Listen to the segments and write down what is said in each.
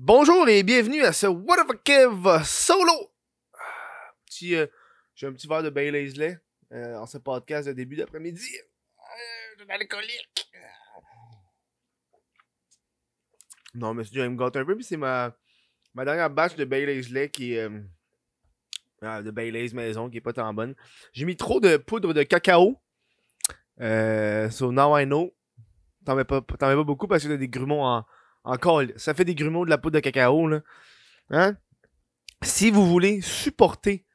Bonjour et bienvenue à ce What of a Kev solo. Petit, euh, j'ai un petit verre de Bailey's Lait euh, en ce podcast de début d'après-midi. de euh, l'alcoolique. Non, mais je me gâte un peu, puis c'est ma, ma dernière batch de Bailey's Lait qui est. Ah, de Bailey's maison qui est pas tant bonne. J'ai mis trop de poudre de cacao. Euh, so now I know. T'en mets, pas, mets pas beaucoup parce que t'as des grumeaux en encore, ça fait des grumeaux de la poudre de cacao, là. Hein? Si vous voulez supporter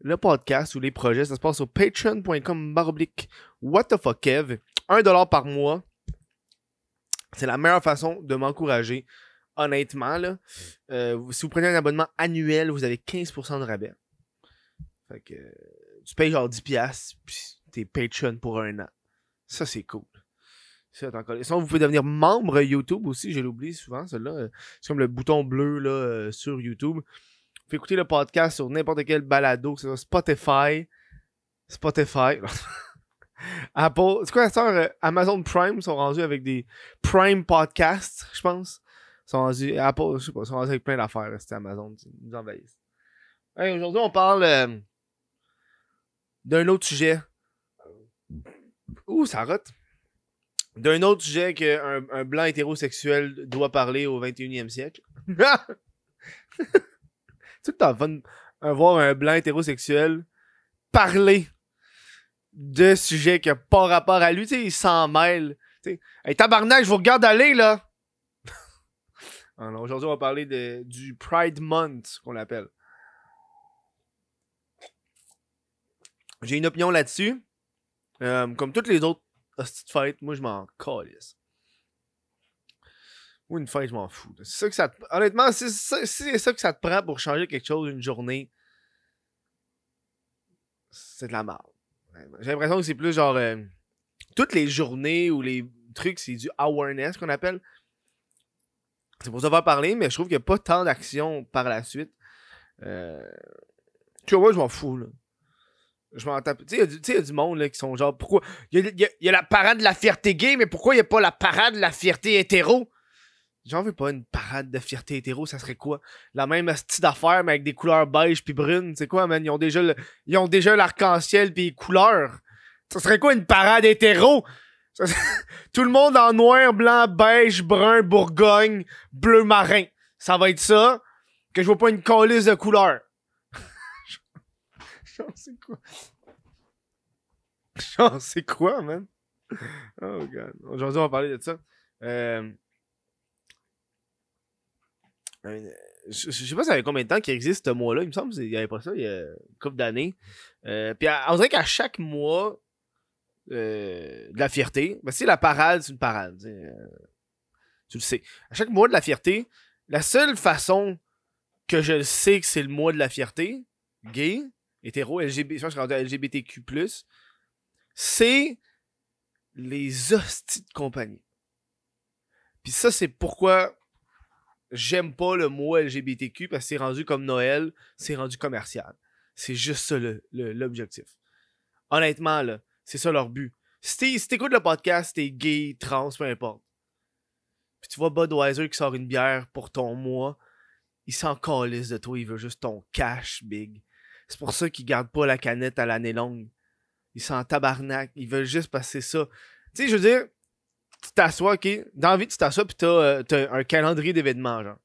le podcast ou les projets, ça se passe sur patreon.com baroblique what the fuck Kev. dollar par mois. C'est la meilleure façon de m'encourager. Honnêtement, là. Euh, si vous prenez un abonnement annuel, vous avez 15% de rabais. Euh, tu payes genre 10$, puis t'es Patreon pour un an. Ça, c'est cool. C'est encore... Sinon, vous pouvez devenir membre YouTube aussi, je l'oublie souvent, celle-là. Euh, c'est comme le bouton bleu là, euh, sur YouTube. Vous pouvez écouter le podcast sur n'importe quel balado, soit Spotify. Spotify. Apple. C'est quoi, ça, euh, Amazon Prime sont rendus avec des Prime Podcasts, je pense. Sont rendus, Apple, je sais pas, sont rendus avec plein d'affaires, c'était Amazon, ils nous envahissent. aujourd'hui, on parle d'un autre sujet. Ouh, ça rote d'un autre sujet qu'un un blanc hétérosexuel doit parler au 21e siècle. tu sais que t'as fun euh, voir un blanc hétérosexuel parler de sujets qui n'ont pas rapport à lui. Tu sais, il s'en mêle. Tu hey, tabarnak, je vous regarde aller, là! Alors, ah aujourd'hui, on va parler du Pride Month, qu'on l'appelle. J'ai une opinion là-dessus. Euh, comme toutes les autres cette fête, moi, je m'en calisse. Ou une fête, je m'en fous. que Honnêtement, si c'est ça, que ça te prend pour changer quelque chose une journée, c'est de la merde. J'ai l'impression que c'est plus genre. Euh, toutes les journées ou les trucs, c'est du awareness qu'on appelle. C'est pour ça parler, mais je trouve qu'il n'y a pas tant d'action par la suite. Euh, tu vois, moi, je m'en fous. Là. Je m'en tape. Tu sais, il y, a du monde là, qui sont genre, pourquoi. Il y, a, la parade de la fierté gay, mais pourquoi il n'y a pas la parade de la fierté hétéro? J'en veux pas une parade de fierté hétéro, ça serait quoi? La même style d'affaires, mais avec des couleurs beige puis brunes. C'est quoi, man? Ils ont déjà, ils ont déjà l'arc-en-ciel puis les couleurs. Ça serait quoi une parade hétéro? tout le monde en noir, blanc, beige, brun, bourgogne, bleu marin. Ça va être ça. Que je vois pas une colisse de couleurs c'est quoi? Genre, c'est quoi, man? Oh, God. Aujourd'hui, on va parler de ça. Euh, euh, je, sais pas ça fait combien de temps qu'il existe ce mois-là. Il me semble qu'il n'y avait pas ça il y a une couple d'années. Euh, puis on dirait qu'à chaque mois de la fierté, c'est ben, c'est la parade, c'est une parade. tu le sais. À chaque mois de la fierté, la seule façon que je sais que c'est le mois de la fierté, gay, hétéro, LGBTQ, c'est les hosties de compagnie. Puis ça, c'est pourquoi j'aime pas le mot LGBTQ parce que c'est rendu comme Noël, c'est rendu commercial. C'est juste ça l'objectif. Honnêtement, c'est ça leur but. Si, t'écoutes le podcast, t'es gay, trans, peu importe. Puis tu vois Budweiser qui sort une bière pour ton mois, il s'en calisse de toi, il veut juste ton cash, big. C'est pour ça qu'ils gardent pas la canette à l'année longue. Ils sont en tabarnak. Ils veulent juste passer ça. Tu sais, je veux dire, tu t'assois, OK? Dans la vie, tu t'assois, puis euh, t'as, un calendrier d'événements, genre.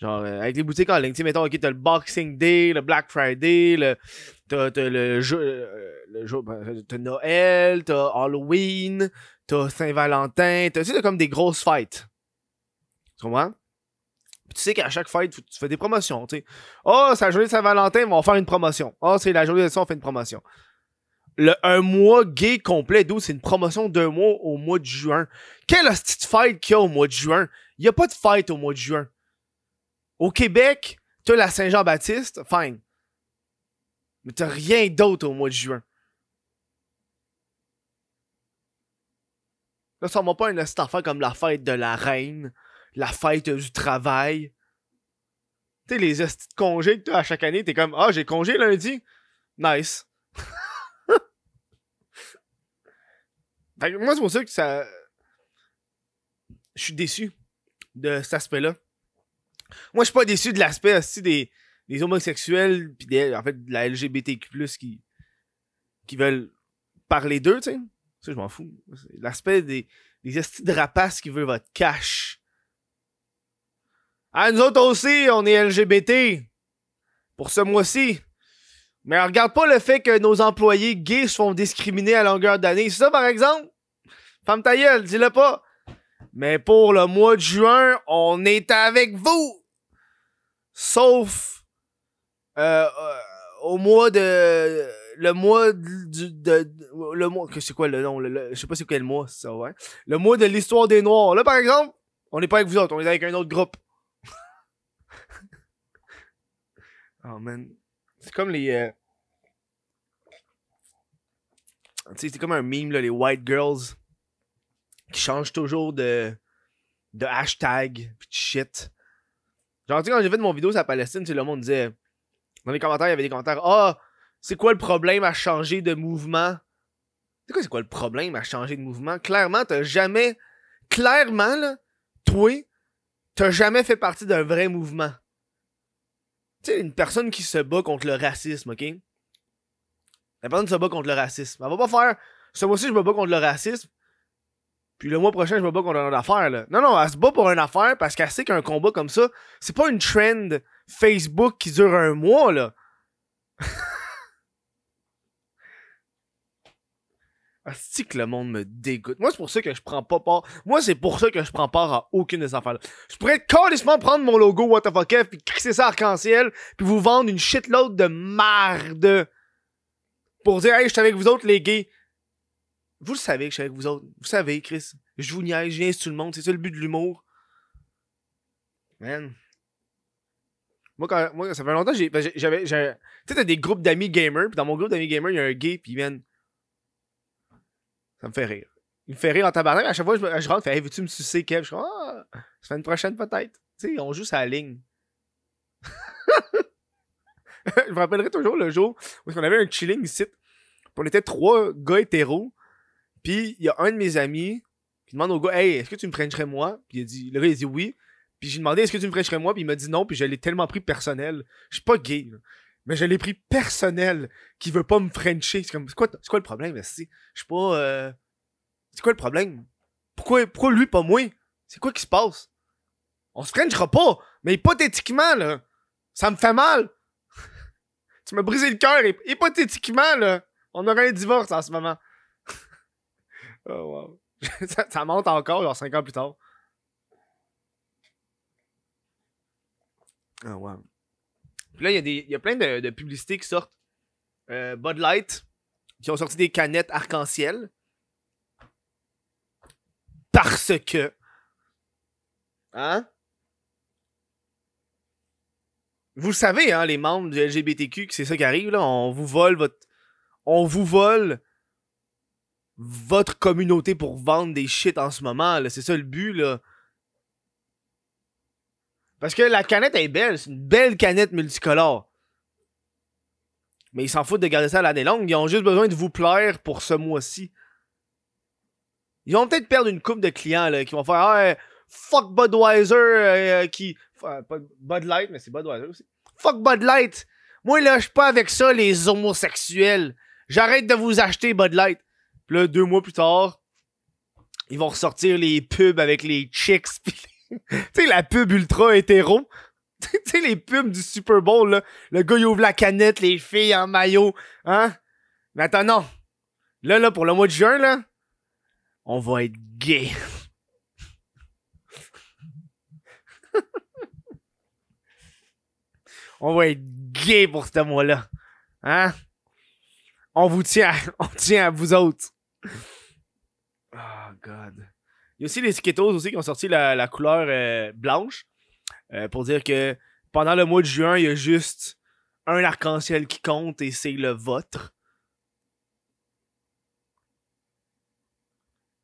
Genre, euh, avec les boutiques en ligne, tu sais, mettons, OK, t'as le Boxing Day, le Black Friday, le, t'as, t'as le, jeu, euh, ben, t'as Noël, t'as Halloween, t'as Saint-Valentin, tu sais, t'as comme des grosses fêtes. Tu comprends? tu sais qu'à chaque fête, tu, fais des promotions. Tu Oh, c'est la journée de Saint-Valentin, on va faire une promotion. Oh, c'est la journée de ça, on fait une promotion. Le, un mois gay complet, d'où c'est une promotion d'un mois au mois de juin. Quelle hostie de fête qu'il y a au mois de juin? Il n'y a pas de fête au mois de juin. Au Québec, as la Saint-Jean-Baptiste, fine. Mais t'as rien d'autre au mois de juin. Là, ça m'a pas une affaire comme la fête de la reine, la fête du travail. Tu sais, les hosties de congés que tu as à chaque année, t'es comme Ah, j'ai congé lundi. Nice. fait moi, c'est pour ça que ça. Je suis déçu de cet aspect-là. Moi, je suis pas déçu de l'aspect aussi des, homosexuels, puis en fait, de la LGBTQ, qui, qui veulent parler d'eux, tu sais. Ça, je m'en fous. L'aspect des, des de rapaces qui veulent votre cash. Ah, nous autres aussi, on est LGBT. Pour ce mois-ci. Mais regarde pas le fait que nos employés gays sont discriminés à longueur d'année. C'est ça, par exemple? Femme ta gueule, dis-le pas. Mais pour le mois de juin, on est avec vous. Sauf euh, euh au mois de le mois du de, le mois que c'est quoi le nom je sais pas c'est quel mois ça ouais le mois de l'histoire des noirs là par exemple on n'est pas avec vous autres on est avec un autre groupe Oh man. C'est comme les. Euh, tu sais, c'est comme un meme, là, les white girls qui changent toujours de, de hashtag pis de shit. Genre, tu sais, quand j'ai fait mon vidéo sur la Palestine, le monde disait. Dans les commentaires, il y avait des commentaires. Ah, c'est quoi le problème à changer de mouvement? C'est quoi, c'est quoi le problème à changer de mouvement? Clairement, t'as jamais. Clairement, là, toi, t'as jamais fait partie d'un vrai mouvement. Tu sais, une personne qui se bat contre le racisme, ok? La personne se bat contre le racisme. Elle va pas faire ce mois-ci, je me bats contre le racisme. Puis le mois prochain, je me bats contre autre affaire. Là. Non, non, elle se bat pour une affaire parce qu'elle sait qu'un combat comme ça, c'est pas une trend Facebook qui dure un mois, là. Asti que le monde me dégoûte. Moi, c'est pour ça que je prends pas part. Moi, c'est pour ça que je prends part à aucune des affaires-là. Je pourrais carrément prendre mon logo WTF puis crisser ça arc-en-ciel puis vous vendre une shitload de merde pour dire, hey, je suis avec vous autres, les gays. Vous le savez que je suis avec vous autres. Vous savez, Chris. Je vous niaise, je sur tout le monde. C'est ça le but de l'humour. Man. Moi, quand, ça fait longtemps, que j'avais, tu sais, t'as des groupes d'amis gamers, puis dans mon groupe d'amis gamers, il y a un gay, puis man, ça me fait rire. Il me fait rire en tabarnak. À chaque fois, je, je rentre, je fais hey, veux-tu me sucer, Kev? Je dis Ah, oh, semaine prochaine peut-être. Tu sais, on joue sa ligne. je me rappellerai toujours le jour où on avait un chilling ici. On était trois gars hétéros. Puis il y a un de mes amis qui demande au gars Hey, est-ce que tu me frencherais moi? Puis il a dit, le gars il dit oui. Puis j'ai demandé est-ce que tu me frencherais moi? Puis il m'a dit non. Puis je l'ai tellement pris personnel. Je suis pas gay. Là mais je l'ai pris personnel, qui veut pas me frencher. C'est quoi, c'est quoi le problème, Je suis pas, euh, c'est quoi le problème? Pourquoi, pourquoi lui, pas moi? C'est quoi qui se passe? On se frenchera pas, mais hypothétiquement, là, ça me fait mal. tu m'as brisé le cœur, hypothétiquement, là, on aurait un divorce en ce moment. oh, wow. ça, monte encore, genre, cinq ans plus tard. oh, wow là, il y, a plein de, publicités qui sortent. Euh, Bud Light, qui ont sorti des canettes arc-en-ciel. Parce que. Hein? Vous le savez, hein, les membres du LGBTQ, que c'est ça qui arrive, là. On vous vole votre. On vous vole votre communauté pour vendre des shit en ce moment, là. C'est ça le but, là. Parce que la canette est belle, c'est une belle canette multicolore. Mais ils s'en foutent de garder ça à l'année longue, ils ont juste besoin de vous plaire pour ce mois-ci. Ils vont peut-être perdre une coupe de clients là, qui vont faire ah, euh, fuck Budweiser euh, euh, qui. pas Bud Light, mais c'est Budweiser aussi. Fuck Bud Light! Moi là, je pas avec ça, les homosexuels. J'arrête de vous acheter Bud Light. Puis là, deux mois plus tard, ils vont ressortir les pubs avec les chicks tu sais, la pub ultra hétéro. tu sais, les pubs du Super Bowl, là. Le gars, il ouvre la canette, les filles en maillot. Hein? Mais attends, non. Là, là, pour le mois de juin, là, on va être gay. on va être gay pour ce mois-là. Hein? On vous tient, on tient à vous autres. Oh, God. Il y a aussi les Skittles aussi qui ont sorti la, couleur euh, blanche euh, pour dire que pendant le mois de juin, il y a juste un arc-en-ciel qui compte et c'est le vôtre.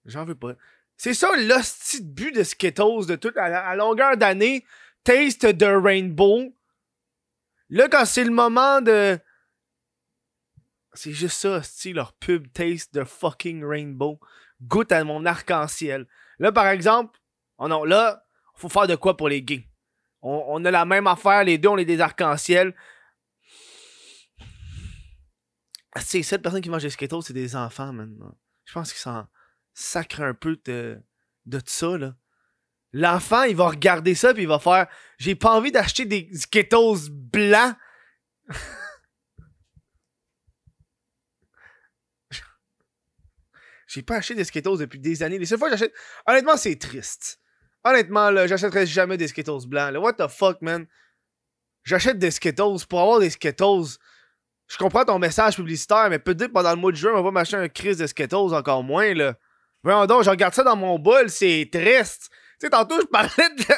J'en veux pas. C'est ça l'hostie de but de Skittles de toute la longueur d'année. Taste de Rainbow. Là, quand c'est le moment de. C'est juste ça, leur pub Taste de fucking Rainbow goûte à mon arc-en-ciel. Là, par exemple, oh non, là, faut faire de quoi pour les gays. On, a la même affaire, les deux, on est des arc-en-ciel. Ah, c'est cette personne qui mange des Skittles, c'est des enfants, maintenant. Je pense qu'ils s'en sacrent un peu de, de ça, là. L'enfant, il va regarder ça, puis il va faire J'ai pas envie d'acheter des Skittles blancs. J'ai pas acheté des Skittles depuis des années. Les seules fois j'achète. Honnêtement, c'est triste. Honnêtement, là, j'achèterai jamais des Skittles blancs. What the fuck, man? J'achète des Skittles pour avoir des Skittles. Je comprends ton message publicitaire, mais peut-être pendant le mois de juin, on va m'acheter un crise de Skittles encore moins, là. Voyons donc, je regarde ça dans mon bol, c'est triste. Tu sais, tantôt, je parlais de Tu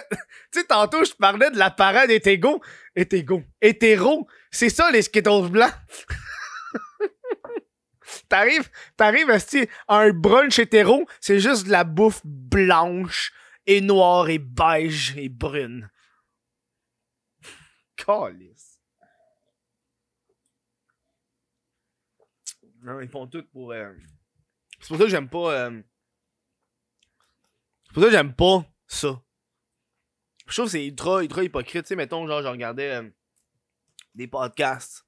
sais, tantôt, je parlais de la parade et Tego. Hétéro. C'est ça, les Skittles blancs. T'arrives, à un brunch hétéro, c'est juste de la bouffe blanche et noire et beige et brune. Calice. Non, ben ils font tout pour. Euh, c'est pour ça que j'aime pas. Euh, c'est pour ça que j'aime pas ça. Je trouve que c'est ultra, hypocrite. Tu sais, mettons, genre, je regardais euh, des podcasts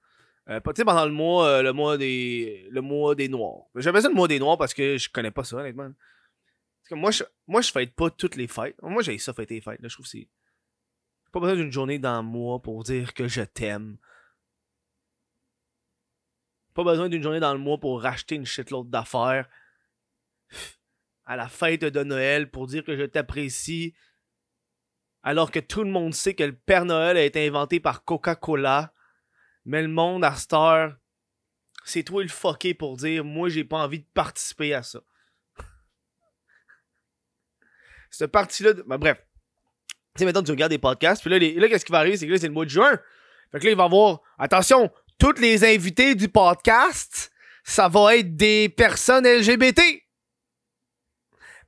euh, tu sais, pendant le mois, euh, le mois des. Le mois des Noirs. J'appelle ça le mois des Noirs parce que je connais pas ça, honnêtement. moi, je, moi, je fête pas toutes les fêtes. Moi, j'ai ça fêter les fêtes. je trouve que c'est. Pas besoin d'une journée dans le mois pour dire que je t'aime. Pas besoin d'une journée dans le mois pour racheter une shitload d'affaires. À la fête de Noël pour dire que je t'apprécie. Alors que tout le monde sait que le Père Noël a été inventé par Coca-Cola mais le monde, à cette heure, c'est toi le fucké pour dire moi j'ai pas envie de participer à ça. Cette partie-là, ben, bref. Tu sais, maintenant tu regardes des podcasts, puis là, là qu'est-ce qui va arriver, c'est que là, c'est le mois de juin. Fait que là, il va y avoir, attention, toutes les invités du podcast, ça va être des personnes LGBT.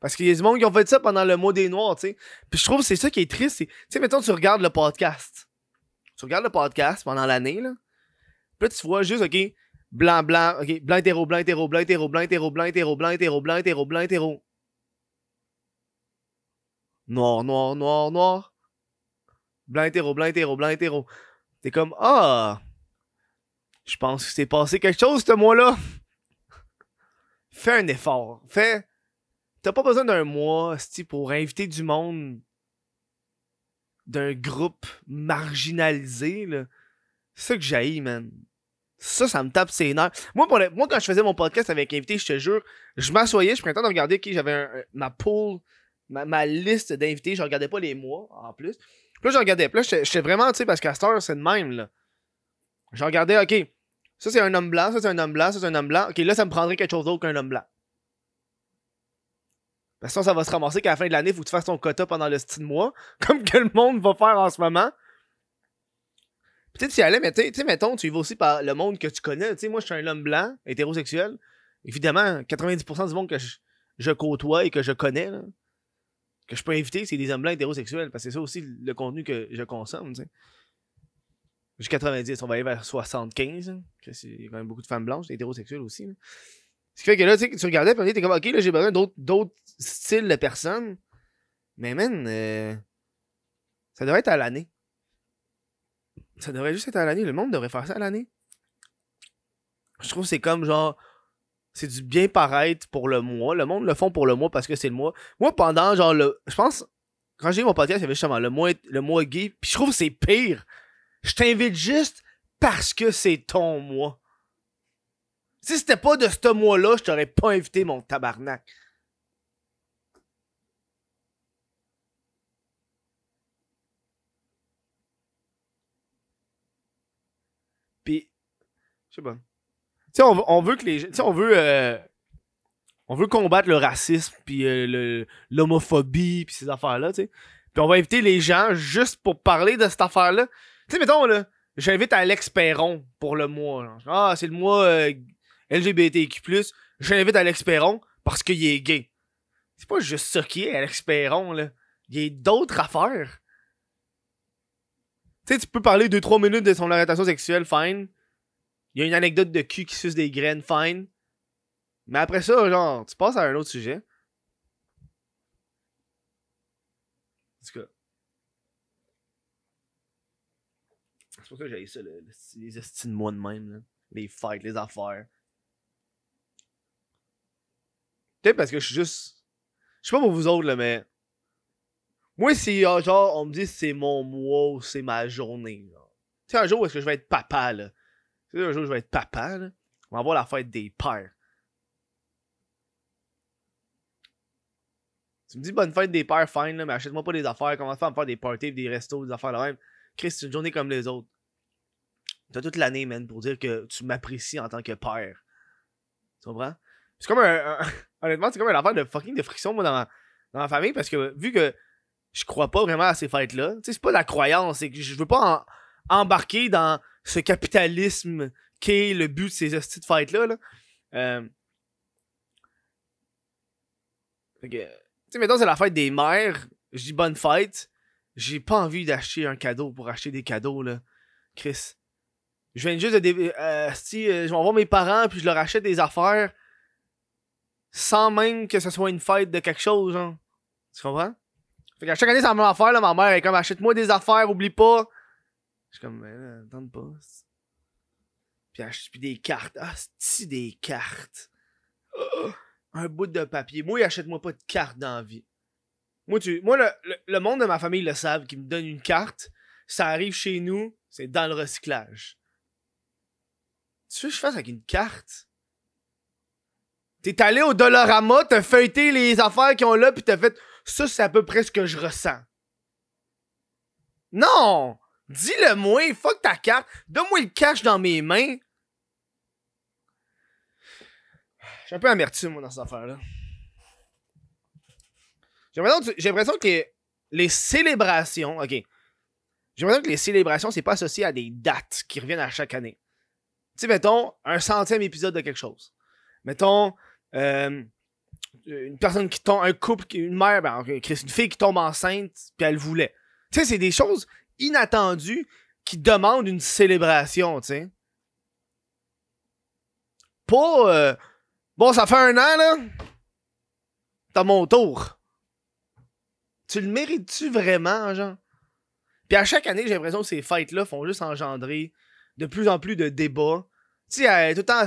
Parce qu'il y a du monde qui ont fait ça pendant le mois des Noirs, tu sais. Puis je trouve que c'est ça qui est triste. Tu sais, maintenant, tu regardes le podcast. Tu regardes le podcast pendant l'année, là là, tu vois juste, OK, blanc, blanc, OK, blanc, hétéro, blanc, hétéro, blanc, hétéro, blanc, hétéro, blanc, hétéro, blanc, hétéro, blanc, hétéro, blanc, Noir, noir, noir, noir. Blanc, hétéro, blanc, hétéro, blanc, hétéro. T'es comme, ah, je pense que c'est passé quelque chose ce mois-là. Fais un effort. Fais. T'as pas besoin d'un mois pour inviter du monde d'un groupe marginalisé. C'est ça que j'haïs, man. Ça, ça me tape ses nerfs. Moi, moi quand je faisais mon podcast avec invité, je te jure, je m'assoyais, je prenais le temps de regarder qui j'avais ma pool, ma, liste d'invités. Je regardais pas les mois en plus. Puis là, je regardais. Puis là, j'étais vraiment, tu sais, parce qu'à cette c'est le même. Là. Je regardais, ok, ça c'est un homme blanc, ça c'est un homme blanc, ça c'est un homme blanc. Ok, là, ça me prendrait quelque chose d'autre qu'un homme blanc. Parce ben, que ça, ça va se ramasser qu'à la fin de l'année, il faut que tu fasses ton quota pendant le style mois, comme que le monde va faire en ce moment tu y allais, mais tu sais, mettons, tu y vas aussi par le monde que tu connais. Tu sais, moi, je suis un homme blanc, hétérosexuel. Évidemment, 90% du monde que je, côtoie et que je connais, que je peux inviter, c'est des hommes blancs hétérosexuels, parce que c'est ça aussi le contenu que je consomme, J'ai 90, on va aller vers 75. Hein, il y a quand même beaucoup de femmes blanches, hétérosexuelles aussi. Ce qui fait que là, tu regardais, tu t'es comme, ok, là, j'ai besoin d'autres styles de personnes. Mais man, euh, ça devrait être à l'année. Ça devrait juste être à l'année. Le monde devrait faire ça à l'année. Je trouve que c'est comme genre. C'est du bien paraître pour le mois. Le monde le font pour le mois parce que c'est le mois. Moi, pendant, genre, le. Je pense. Quand j'ai eu mon podcast, il y avait justement le mois, le mois gay. Puis je trouve que c'est pire. Je t'invite juste parce que c'est ton mois. Si c'était pas de ce mois-là, je t'aurais pas invité mon tabarnak. C'est bon. Tu sais, on, veut que les. Tu on veut. on veut combattre le racisme, puis euh, l'homophobie, puis ces affaires-là, tu sais. Puis on va inviter les gens juste pour parler de cette affaire-là. Tu sais, mettons, là, j'invite Alex Perron pour le mois. Ah, c'est le mois euh, LGBTQ. J'invite Alex Perron parce qu'il est gay. C'est pas juste ça qui est, Alex Perron, là. Il y a d'autres affaires. Tu sais, tu peux parler 2-3 minutes de son orientation sexuelle, fine. Il y a une anecdote de cul qui suce des graines fines. Mais après ça, genre, tu passes à un autre sujet. En tout cas. C'est pour ça que j'ai ça, les estimes de moi de même, les fights, les affaires. Peut-être parce que je suis juste. Je sais pas pour vous autres, là, mais. Moi, si, genre, on me dit c'est mon mois ou c'est ma journée, Tu sais, un jour où est-ce que je vais être papa, là. Tu sais, un jour, je vais être papa, On va voir la fête des pères. Tu me dis bonne fête des pères, fine, là, mais achète-moi pas des affaires. Comment faire à me faire des parties, des restos, des affaires là même? Chris, c'est une journée comme les autres. T'as toute l'année, man, pour dire que tu m'apprécies en tant que père. Tu comprends? C'est comme un. honnêtement, c'est comme une affaire de fucking de friction, moi, dans ma, dans famille, parce que vu que je crois pas vraiment à ces fêtes-là, tu sais, c'est pas la croyance, c'est que je veux pas embarquer dans ce capitalisme est le but de ces hosties de là Là. Euh... Tu sais, mettons, c'est la fête des mères. Je dis bonne fête. J'ai pas envie d'acheter un cadeau pour acheter des cadeaux, là. Chris. Je viens juste de. Euh, si, euh, je vais voir mes parents, puis je leur achète des affaires. Sans même que ce soit une fête de quelque chose, genre. Tu comprends? Fait à chaque année, ça la même affaire, là. Ma mère, elle est comme achète-moi des affaires, oublie pas. Je suis comme, ben là, pas. Puis, puis des cartes. Ah, c'est des cartes. Oh, un bout de papier. Moi, achète-moi pas de carte dans la vie. Moi, tu, moi le, monde de ma famille le savent, qui me donne une carte, ça arrive chez nous, c'est dans le recyclage. Tu veux que je fasse avec une carte? T'es allé au Dollarama, t'as feuilleté les affaires qu'ils ont là, puis t'as fait ça, c'est à peu près ce que je ressens. Non! Dis-le-moi, fuck ta carte, donne-moi le cash dans mes mains. J'ai un peu amertume, moi, dans cette affaire-là. J'ai l'impression que les, célébrations, ok. J'ai l'impression que les célébrations, c'est pas associé à des dates qui reviennent à chaque année. Tu sais, mettons, un centième épisode de quelque chose. Mettons, euh, une personne qui tombe, un couple, une mère, ben, une fille qui tombe enceinte, puis elle voulait. Tu sais, c'est des choses, inattendu qui demande une célébration, tu sais. Pas. Euh, bon, ça fait un an, là. T'as mon tour. Tu le mérites-tu vraiment, genre? Puis à chaque année, j'ai l'impression que ces fêtes-là font juste engendrer de plus en plus de débats. Tu sais, tout le temps,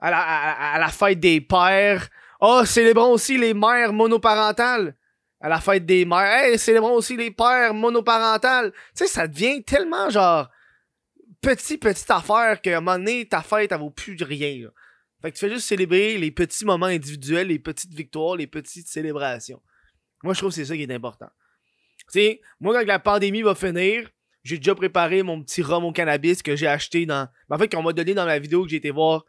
à la, à, la fête des pères. oh, célébrons aussi les mères monoparentales à la fête des mères. Hey, célébrons aussi les pères monoparentales. Tu sais, ça devient tellement genre petit, petite affaire qu'à un moment donné, ta fête, elle vaut plus de rien. Fait que tu fais juste célébrer les petits moments individuels, les petites victoires, les petites célébrations. Moi, je trouve que c'est ça qui est important. Tu sais, moi, quand la pandémie va finir, j'ai déjà préparé mon petit rhum au cannabis que j'ai acheté dans. Ben, en fait, qu'on m'a donné dans la vidéo que j'ai été voir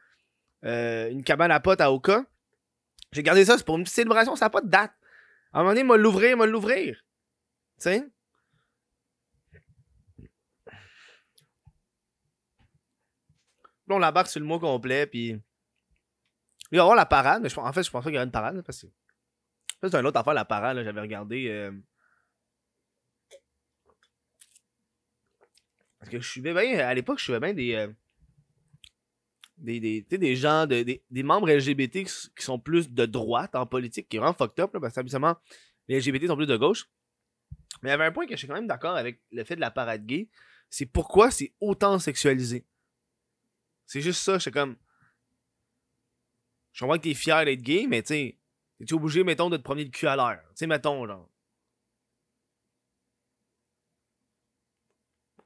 euh, une cabane à potes à Oka. J'ai gardé ça, c'est pour une petite célébration, ça n'a pas de date. À un moment donné, m'a l'ouvrir, m'a l'ouvrir. Tu sais? Là, on l'embarque sur le mot complet, puis. Il va y avoir la parade, mais en fait, je pensais qu'il y aura une parade, parce que. c'est un autre affaire, la parade, j'avais regardé. Euh, parce que je suis bien, à l'époque, je suis bien des, euh, des, des, des gens, des, membres LGBT qui sont plus de droite en politique, qui est vraiment fucked up, parce que les LGBT sont plus de gauche. Mais il y avait un point que je suis quand même d'accord avec le fait de la parade gay, c'est pourquoi c'est autant sexualisé. C'est juste ça, je comme. Je comprends que t'es fier d'être gay, mais t'sais, t'es obligé, mettons, de te promener le cul à l'heure. T'sais, mettons, genre.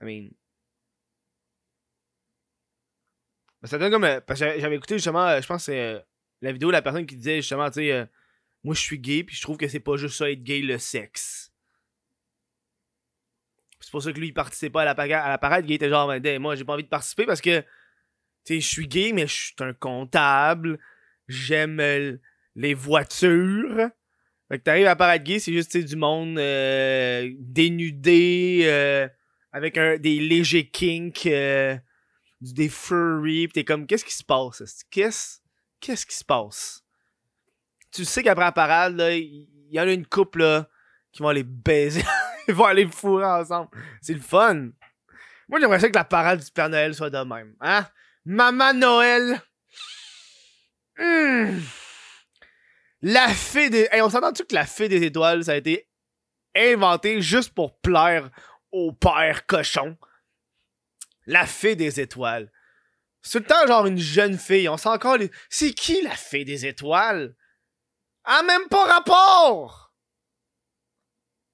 I mean, ça donne comme. Euh, parce que j'avais écouté justement, euh, je pense que c'est euh, la vidéo de la personne qui disait justement, tu sais, moi je suis gay, puis je trouve que c'est pas juste ça être gay, le sexe. C'est pour ça que lui, il participait pas à la, parade, à la parade. Il était genre, moi, j'ai pas envie de participer parce que, tu sais, je suis gay, mais je suis un comptable. J'aime les voitures. Fait que t'arrives à la parade gay, c'est juste, du monde dénudé, avec un, des légers kinks des furries, pis t'es comme, qu'est-ce qui se passe? Qu'est-ce, quest qui se passe? Tu sais qu'après la parade, là, il y, en a une couple, là, qui vont aller baiser, ils vont aller fourrer ensemble. C'est le fun. Moi, j'aimerais que la parade du Père Noël soit de même, hein? Maman Noël! Hum! La fée des. on s'entend-tu que la fée des étoiles, ça a été inventé juste pour plaire au père cochon? La fée des étoiles. C'est tout le temps genre une jeune fille. On sent encore les... C'est qui la fée des étoiles? A même pas rapport!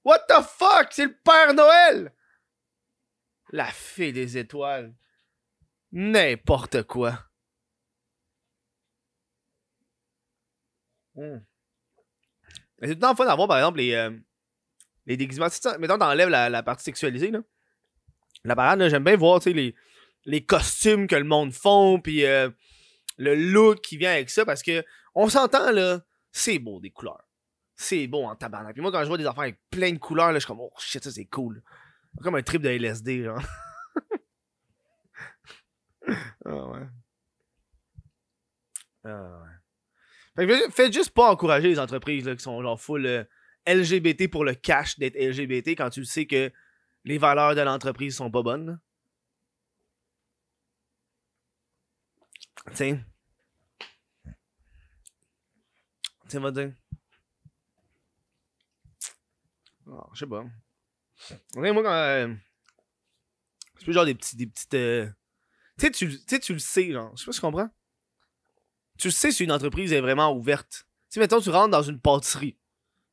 What the fuck? C'est le Père Noël! La fée des étoiles. N'importe quoi. Hmm. C'est tout le temps fun d'avoir, par exemple, les, euh, les déguisements. Mettons, t'enlèves la, la partie sexualisée, là la parade, j'aime bien voir les, costumes que le monde font, puis euh, le look qui vient avec ça, parce que on s'entend, là, c'est beau des couleurs. C'est beau en tabarnak. Puis moi, quand je vois des enfants avec plein de couleurs, je suis comme, oh shit, ça c'est cool. Comme un trip de LSD, genre. ah ouais. Ah faites juste pas encourager les entreprises qui sont genre full euh, LGBT pour le cash d'être LGBT quand tu sais que les valeurs de l'entreprise sont pas bonnes. Tiens. Tiens, va dire. Oh, je sais pas. moi, quand. Euh, c'est plus genre des petits. Des petites, euh, tu, sais, tu le sais, genre. Je sais pas si tu comprends. Tu le sais si une entreprise est vraiment ouverte. Tu sais, mettons, tu rentres dans une pâtisserie.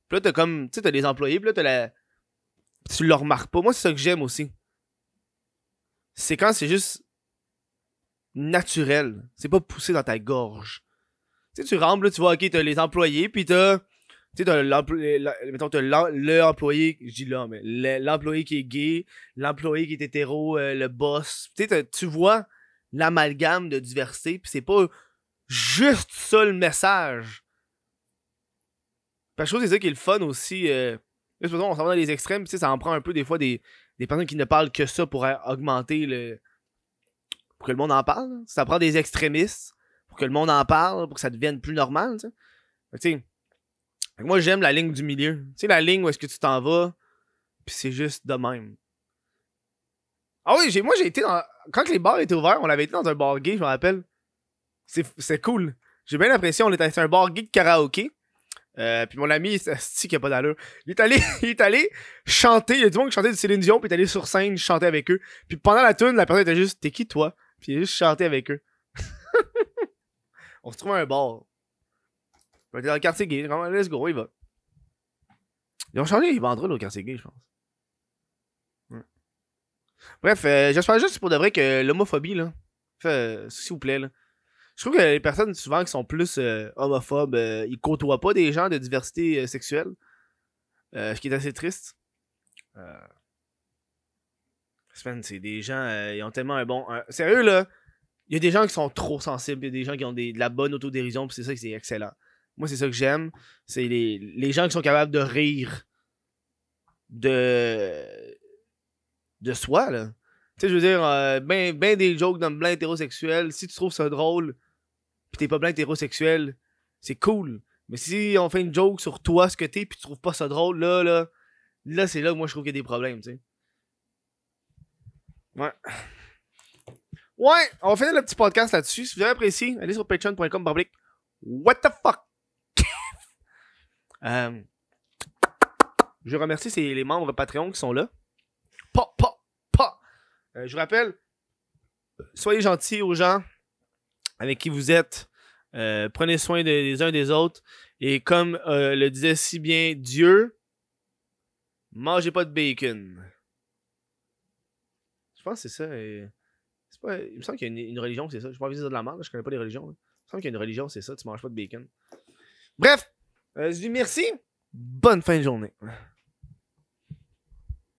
Puis là, t'as comme. Tu sais, t'as des employés, puis là, t'as la tu le remarques pas. Moi, c'est ça que j'aime aussi. C'est quand c'est juste naturel. C'est pas poussé dans ta gorge. Tu sais, tu rentres, là, tu vois, ok, t'as les employés, puis t'as. Tu sais, t'as l'employé. Mettons, t'as l'employé. Je dis là, mais l'employé qui est gay, l'employé qui est hétéro, euh, le boss. Tu sais, tu vois l'amalgame de diversité, puis c'est pas juste ça le message. Parce que je c'est ça qui est le fun aussi. Euh, on s'en va dans les extrêmes, tu ça en prend un peu des fois des, des personnes qui ne parlent que ça pour euh, augmenter le. pour que le monde en parle. Hein. Ça prend des extrémistes pour que le monde en parle, pour que ça devienne plus normal, tu sais. Moi, j'aime la ligne du milieu. Tu sais, la ligne où est-ce que tu t'en vas, puis c'est juste de même. Ah oui, j'ai, moi, j'ai été dans. Quand les bars étaient ouverts, on avait été dans un bar gay, je me rappelle. C'est, c'est cool. J'ai bien l'impression, on était dans un bar gay de karaoké. Euh, puis mon ami, c'est n'y a pas d'allure. Il est allé, il est allé chanter. Il y a du monde qui chantait du Céline Dion, puis il est allé sur scène chanter avec eux. Puis pendant la tune, la personne était juste, t'es qui toi? Puis il est juste chanté avec eux. On se trouve à un bar. On était dans le quartier gay. Vraiment, let's go, il va. Ils ont changé les drôle au quartier gay, je pense. Bref, euh, j'espère juste pour de vrai que l'homophobie, là, euh, s'il vous plaît, là, je trouve que les personnes souvent qui sont plus euh, homophobes, euh, ils côtoient pas des gens de diversité euh, sexuelle. ce qui est assez triste. c'est des gens, ils ont tellement un bon. Sérieux là, il y a des gens qui sont trop sensibles, il y a des gens qui ont de la bonne autodérision, c'est ça qui est excellent. Moi, c'est ça que j'aime. C'est les, gens qui sont capables de rire de, de soi, là. Tu sais, je veux dire, ben, ben, des jokes d'un blanc hétérosexuel, si tu trouves ça drôle, puis t'es pas blanc, t'es hétérosexuel, c'est cool. Mais si on fait une joke sur toi, ce que t'es, puis tu trouves pas ça drôle, là, là, là, c'est là que moi je trouve qu'il y a des problèmes, tu sais. Ouais. Ouais, on va finir le petit podcast là-dessus. Si vous avez apprécié, allez sur patreon.com What the fuck? Euh, je remercie les membres Patreon qui sont là. Pa, pa, pa. Euh, je vous rappelle, soyez gentils aux gens avec qui vous êtes. Euh, prenez soin des, uns des autres. Et comme euh, le disait si bien Dieu, mangez pas de bacon. Je pense que c'est ça. Euh, pas... Il me semble qu'il y a une, religion, c'est ça. Je pas si de de la mort. je connais pas les religions. Il me semble qu'il y a une religion, c'est ça. Tu manges pas de bacon. Bref, je je dis merci. Bonne fin de journée.